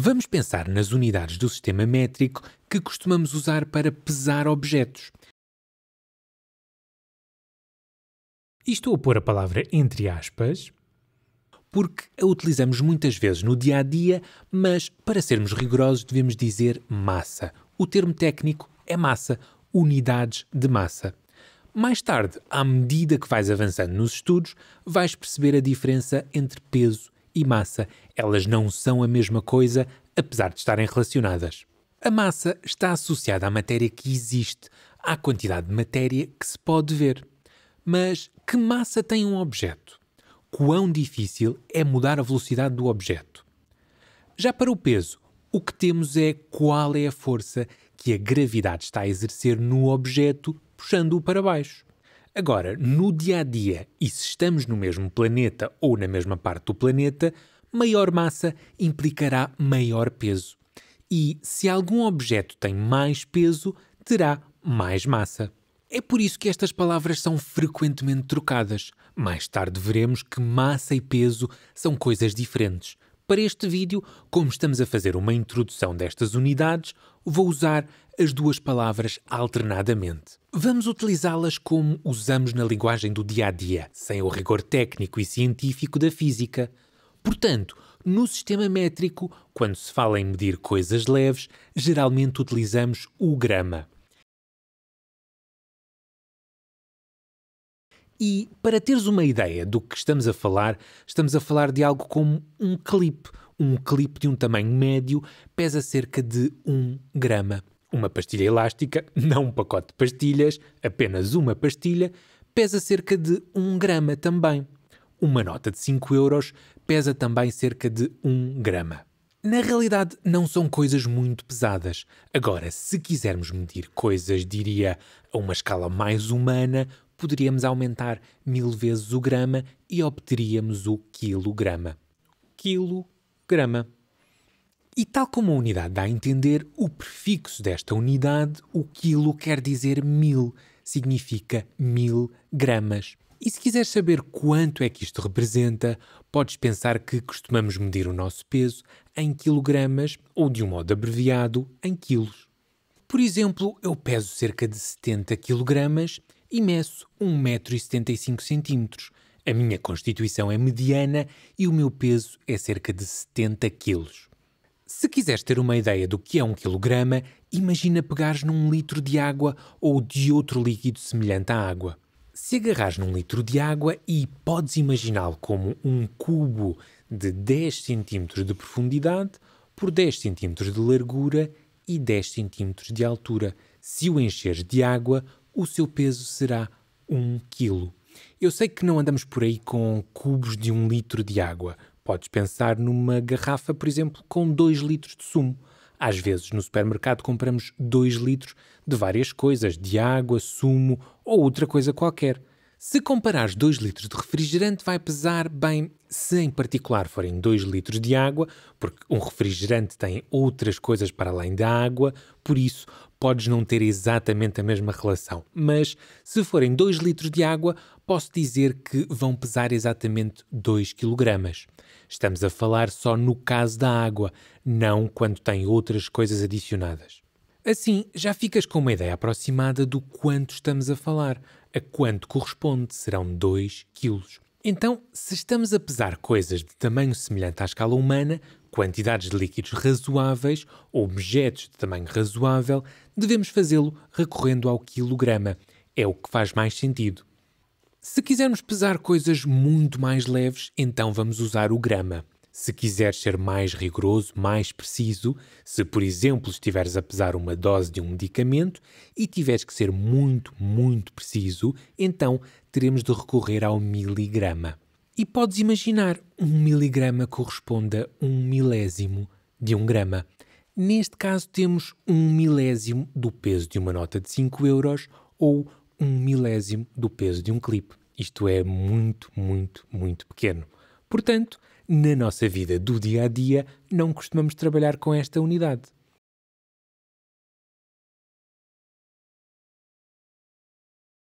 Vamos pensar nas unidades do sistema métrico que costumamos usar para pesar objetos. E estou a pôr a palavra entre aspas porque a utilizamos muitas vezes no dia a dia, mas para sermos rigorosos devemos dizer massa. O termo técnico é massa, unidades de massa. Mais tarde, à medida que vais avançando nos estudos, vais perceber a diferença entre peso e massa. Elas não são a mesma coisa, apesar de estarem relacionadas. A massa está associada à matéria que existe, à quantidade de matéria que se pode ver. Mas que massa tem um objeto? Quão difícil é mudar a velocidade do objeto? Já para o peso, o que temos é qual é a força que a gravidade está a exercer no objeto puxando-o para baixo. Agora, no dia a dia, e se estamos no mesmo planeta ou na mesma parte do planeta, maior massa implicará maior peso. E se algum objeto tem mais peso, terá mais massa. É por isso que estas palavras são frequentemente trocadas. Mais tarde veremos que massa e peso são coisas diferentes. Para este vídeo, como estamos a fazer uma introdução destas unidades, vou usar as duas palavras alternadamente. Vamos utilizá-las como usamos na linguagem do dia a dia, sem o rigor técnico e científico da física. Portanto, no sistema métrico, quando se fala em medir coisas leves, geralmente utilizamos o grama. E para teres uma ideia do que estamos a falar, estamos a falar de algo como um clipe, um clipe de um tamanho médio pesa cerca de 1 grama. Uma pastilha elástica, não um pacote de pastilhas, apenas uma pastilha, pesa cerca de 1 grama também. Uma nota de 5 euros pesa também cerca de 1 grama. Na realidade, não são coisas muito pesadas. Agora, se quisermos medir coisas, diria, a uma escala mais humana, poderíamos aumentar mil vezes o grama e obteríamos o quilograma. Quilo grama. E tal como a unidade dá a entender, o prefixo desta unidade, o quilo, quer dizer mil, significa mil gramas. E se quiseres saber quanto é que isto representa, podes pensar que costumamos medir o nosso peso em quilogramas ou, de um modo abreviado, em quilos. Por exemplo, eu peso cerca de 70 quilogramas e meço 1,75 m, a minha constituição é mediana e o meu peso é cerca de 70 quilos. Se quiseres ter uma ideia do que é um quilograma, imagina pegares num litro de água ou de outro líquido semelhante à água. Se agarras num litro de água e podes imaginá-lo como um cubo de 10 cm de profundidade por 10 cm de largura e 10 cm de altura. Se o encheres de água, o seu peso será 1 kg. Eu sei que não andamos por aí com cubos de um litro de água. Podes pensar numa garrafa, por exemplo, com dois litros de sumo. Às vezes, no supermercado, compramos dois litros de várias coisas, de água, sumo ou outra coisa qualquer. Se comparares 2 litros de refrigerante, vai pesar bem, se em particular forem 2 litros de água, porque um refrigerante tem outras coisas para além da água, por isso podes não ter exatamente a mesma relação, mas se forem 2 litros de água, posso dizer que vão pesar exatamente 2 kg. Estamos a falar só no caso da água, não quando tem outras coisas adicionadas. Assim, já ficas com uma ideia aproximada do quanto estamos a falar. A quanto corresponde serão 2 kg. Então, se estamos a pesar coisas de tamanho semelhante à escala humana, quantidades de líquidos razoáveis ou objetos de tamanho razoável, devemos fazê-lo recorrendo ao quilograma. É o que faz mais sentido. Se quisermos pesar coisas muito mais leves, então vamos usar o grama. Se quiseres ser mais rigoroso, mais preciso, se por exemplo estiveres a pesar uma dose de um medicamento e tiveres que ser muito, muito preciso, então teremos de recorrer ao miligrama. E podes imaginar um miligrama corresponde a um milésimo de um grama. Neste caso, temos um milésimo do peso de uma nota de 5 euros ou um milésimo do peso de um clipe. Isto é muito, muito, muito pequeno. Portanto, na nossa vida do dia a dia, não costumamos trabalhar com esta unidade.